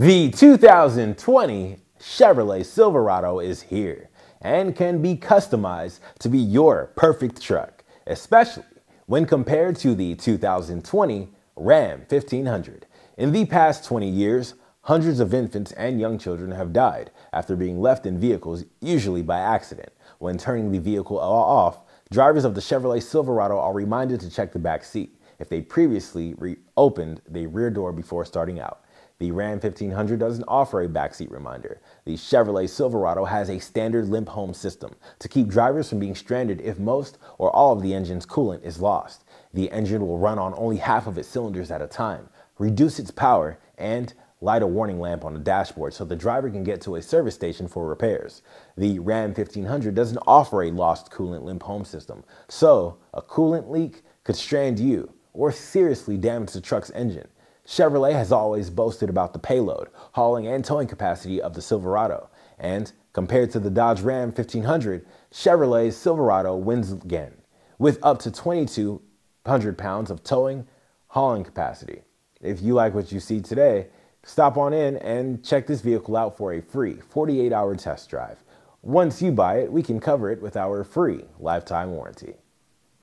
The 2020 Chevrolet Silverado is here and can be customized to be your perfect truck, especially when compared to the 2020 Ram 1500. In the past 20 years, hundreds of infants and young children have died after being left in vehicles, usually by accident. When turning the vehicle off, drivers of the Chevrolet Silverado are reminded to check the back seat if they previously reopened the rear door before starting out. The Ram 1500 doesn't offer a backseat reminder. The Chevrolet Silverado has a standard limp home system to keep drivers from being stranded if most or all of the engine's coolant is lost. The engine will run on only half of its cylinders at a time, reduce its power, and light a warning lamp on the dashboard so the driver can get to a service station for repairs. The Ram 1500 doesn't offer a lost coolant limp home system, so a coolant leak could strand you or seriously damage the truck's engine. Chevrolet has always boasted about the payload, hauling, and towing capacity of the Silverado, and compared to the Dodge Ram 1500, Chevrolet's Silverado wins again, with up to 2,200 pounds of towing hauling capacity. If you like what you see today, stop on in and check this vehicle out for a free 48 hour test drive. Once you buy it, we can cover it with our free lifetime warranty.